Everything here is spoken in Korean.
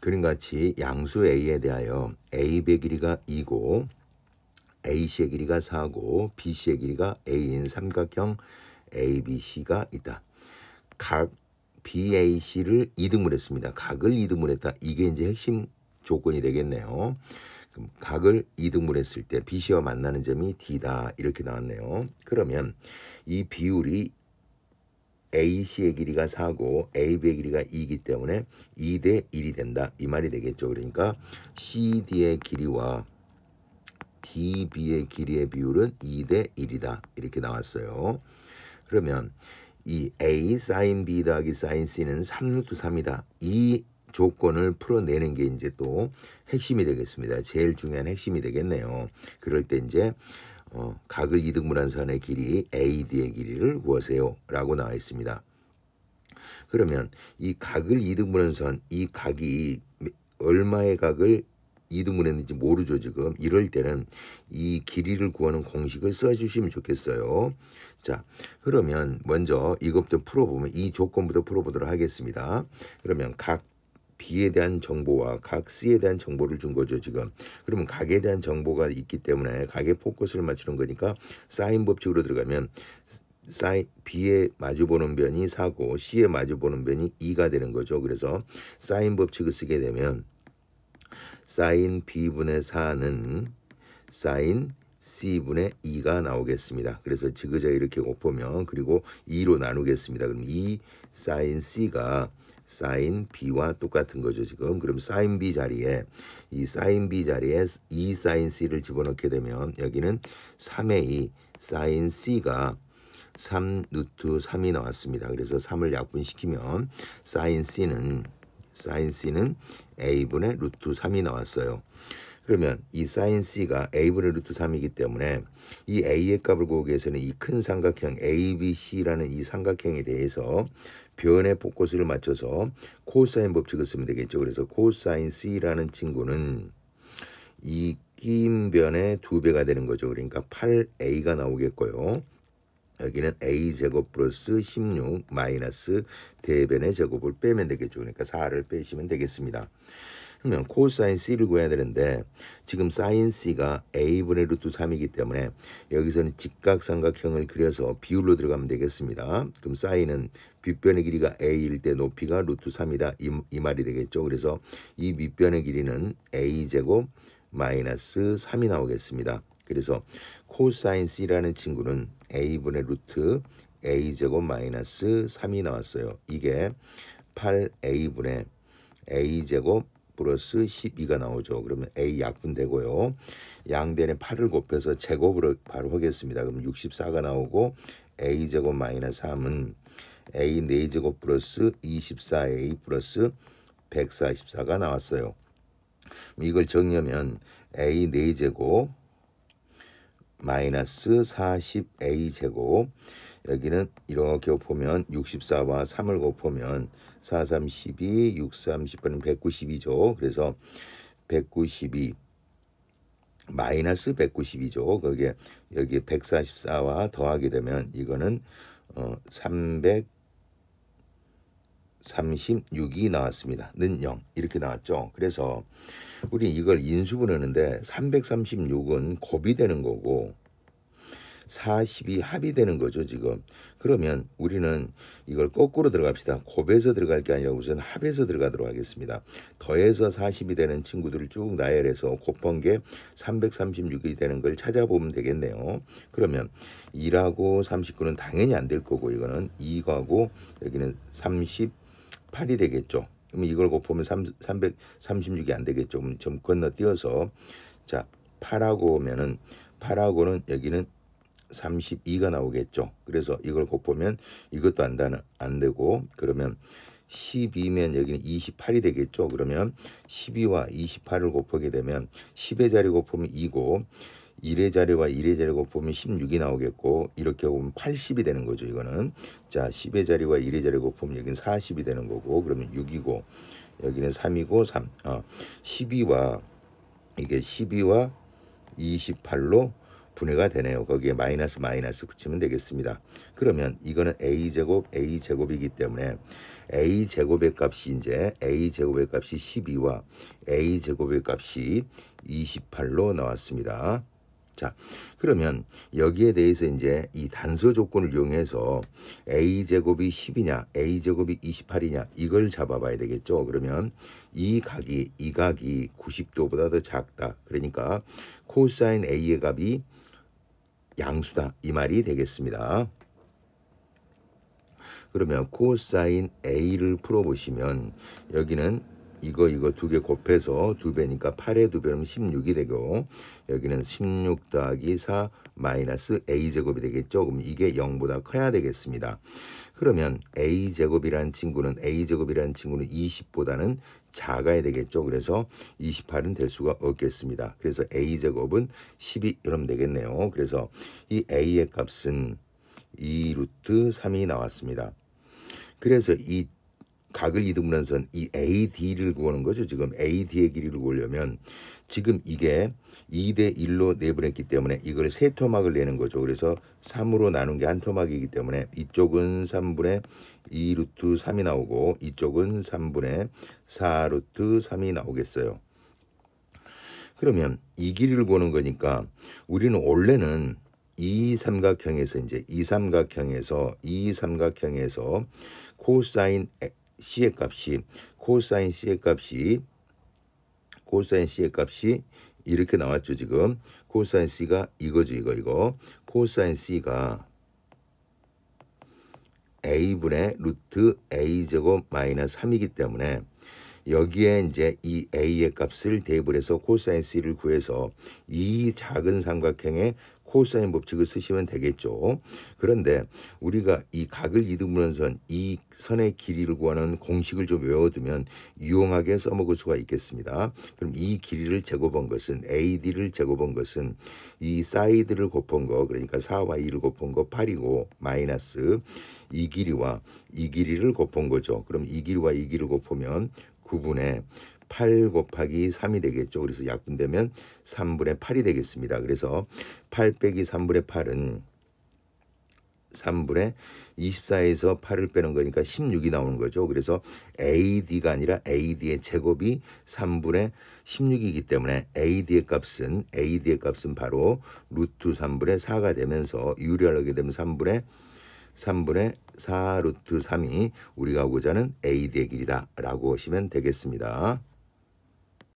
그림같이 양수 A에 대하여 AB의 길이가 2고 AC의 길이가 4고 BC의 길이가 A인 삼각형 ABC가 있다. 각 BAC를 이등분 했습니다. 각을 이등분 했다. 이게 이제 핵심 조건이 되겠네요. 그럼 각을 이등분 했을 때 BC와 만나는 점이 D다. 이렇게 나왔네요. 그러면 이 비율이 AC의 길이가 4고 AB의 길이가 2이기 때문에 2 대 1이 된다. 이 말이 되겠죠. 그러니까 CD의 길이와 DB의 길이의 비율은 2 대 1이다. 이렇게 나왔어요. 그러면 이 A 사인 B 더하기 사인 C는 3루트 3이다. 이 조건을 풀어내는 게 이제 또 핵심이 되겠습니다. 제일 중요한 핵심이 되겠네요. 그럴 때 이제 어, 각을 이등분한선의 길이 AD의 길이를 구하세요. 라고 나와 있습니다. 그러면 이 각을 이등분한선, 이 각이 얼마의 각을 이등분했는지 모르죠 지금. 이럴 때는 이 길이를 구하는 공식을 써주시면 좋겠어요. 자 그러면 먼저 이것부터 풀어보면 이 조건부터 풀어보도록 하겠습니다. 그러면 각 B에 대한 정보와 각 C에 대한 정보를 준 거죠 지금. 그러면 각에 대한 정보가 있기 때문에 각에 포커스를 맞추는 거니까 사인 법칙으로 들어가면 사인 B에 마주보는 변이 4고 C에 마주보는 변이 2가 되는 거죠. 그래서 사인 법칙을 쓰게 되면 사인 B분의 4는 사인 C분의 2가 나오겠습니다. 그래서 지그자 이렇게 곱보면 그리고 2로 나누겠습니다. 그럼 2 사인 C가 사인 B와 똑같은 거죠 지금. 그럼 사인 B 자리에 이 사인 B 자리에 2 e 사인 C를 집어넣게 되면 여기는 3의 2 e 사인 C가 3 루트 3이 나왔습니다. 그래서 3을 약분시키면 사인 C는 사인 C는 A분의 루트 3이 나왔어요. 그러면 이 사인 C가 A분의 루트 3이기 때문에 이 A의 값을 구하기 위해서는 이 큰 삼각형 ABC라는 이 삼각형에 대해서 변의 포커스를 맞춰서 코사인 법칙을 쓰면 되겠죠. 그래서 코사인 C라는 친구는 이 끼인 변의 두배가 되는 거죠. 그러니까 8A가 나오겠고요. 여기는 a제곱 플러스 16 마이너스 대변의 제곱을 빼면 되겠죠. 그러니까 4를 빼시면 되겠습니다. 그러면 코사인 C를 구해야 되는데 지금 사인 C가 A분의 루트 3이기 때문에 여기서는 직각삼각형을 그려서 비율로 들어가면 되겠습니다. 그럼 사인은 빗변의 길이가 A일 때 높이가 루트 3이다. 이, 이 말이 되겠죠. 그래서 이빗변의 길이는 A제곱 마이너스 3이 나오겠습니다. 그래서 코사인 C라는 친구는 A분의 루트 A제곱 마이너스 3이 나왔어요. 이게 8A분의 A제곱 플러스 12가 나오죠. 그러면 A 약분 되고요. 양변에 8을 곱해서 제곱으로 바로 하겠습니다. 그럼 64가 나오고 A제곱 마이너스 3은 A 4제곱 플러스 24A 플러스 144가 나왔어요. 이걸 정리하면 A 4제곱 마이너스 40A 제곱 여기는 이렇게 보면 64와 3을 곱하면 4, 3, 12, 6, 3, 18은 192죠. 그래서 192 마이너스 192죠. 거기에 여기 144와 더하게 되면 이거는 어, 300 36이 나왔습니다. 는 0. 이렇게 나왔죠. 그래서 우리 이걸 인수분해하는데 336은 곱이 되는 거고 40이 합의되는 거죠 지금. 그러면 우리는 이걸 거꾸로 들어갑시다. 곱해서 들어갈 게 아니라 우선 합해서 들어가도록 하겠습니다. 더해서 40이 되는 친구들을 쭉 나열해서 곱한 게 336이 되는 걸 찾아보면 되겠네요. 그러면 1하고 39는 당연히 안 될 거고 이거는 2하고 여기는 38이 되겠죠. 그럼 이걸 곱하면 3, 336이 안 되겠죠. 좀 건너뛰어서 자 8하고 오면은 8하고는 여기는 32가 나오겠죠. 그래서 이걸 곱보면 이것도 안, 다, 안 되고 그러면 12면 여기는 28이 되겠죠. 그러면 12와 28을 곱하게 되면 10의 자리 곱하면 2고 1의 자리와 1의 자리 곱하면 16이 나오겠고 이렇게 보면 80이 되는 거죠. 이거는 자 10의 자리와 1의 자리 곱하면 여기는 40이 되는 거고 그러면 6이고 여기는 3이고 3 어, 12와 이게 12와 28로 분해가 되네요. 거기에 마이너스 마이너스 붙이면 되겠습니다. 그러면 이거는 a제곱 a제곱이기 때문에 a제곱의 값이 이제 a제곱의 값이 12와 a제곱의 값이 28로 나왔습니다. 자, 그러면 여기에 대해서 이제 이 단서 조건을 이용해서 a제곱이 10이냐, a제곱이 28이냐 이걸 잡아봐야 되겠죠. 그러면 이 각이, 이 각이 90도보다 더 작다. 그러니까 코사인 a의 값이 양수다 이 말이 되겠습니다. 그러면 코사인 A를 풀어보시면 여기는 이거 이거 두 개 곱해서 두배니까 8의 두배면 16이 되고 여기는 16 더하기 4 마이너스 a제곱이 되겠죠. 그럼 이게 0보다 커야 되겠습니다. 그러면 a제곱이라는 친구는 a제곱이라는 친구는 20보다는 작아야 되겠죠. 그래서 28은 될 수가 없겠습니다. 그래서 a제곱은 12 이러면 되겠네요. 그래서 이 a의 값은 2루트 3이 나왔습니다. 그래서 이 각을 이등분한 선이 AD를 구하는 거죠. 지금 AD의 길이를 구하려면 지금 이게 2대 1로 내보냈기 때문에 이걸 세 토막을 내는 거죠. 그래서 3으로 나눈 게 한 토막이기 때문에 이쪽은 3분의 2루트 3이 나오고 이쪽은 3분의 4루트 3이 나오겠어요. 그러면 이 길이를 보는 거니까 우리는 원래는 이 삼각형에서 이제 이 삼각형에서 이 삼각형에서 코사인 c의 값이 코사인 c의 값이 코사인 c의 값이 이렇게 나왔죠 지금 코사인 c가 이거죠 이거 이거 코사인 c가 a분의 루트 a제곱 마이너스 3이기 때문에 여기에 이제 이 a의 값을 대입을 해서 코사인 c를 구해서 이 작은 삼각형의 코사인 법칙을 쓰시면 되겠죠. 그런데 우리가 이 각을 이등분한 선, 이 선의 길이를 구하는 공식을 좀 외워두면 유용하게 써먹을 수가 있겠습니다. 그럼 이 길이를 제곱한 것은 AD를 제곱한 것은 이 사이드를 곱한 거 그러니까 4y를 곱한 거 8이고 마이너스 이 길이와 이 길이를 곱한 거죠. 그럼 이 길이와 이 길을 곱하면 9분의 8 곱하기 3이 되겠죠. 그래서 약분되면 3분의 8이 되겠습니다. 그래서 8 빼기 3분의 8은 3분의 24에서 8을 빼는 거니까 16이 나오는 거죠. 그래서 AD가 아니라 AD의 제곱이 3분의 16이기 때문에 AD의 값은 AD의 값은 바로 루트 3분의 4가 되면서 유리하게 되면 3분의 3분의 4 루트 3이 우리가 하고자 하는 AD의 길이다라고 보시면 되겠습니다.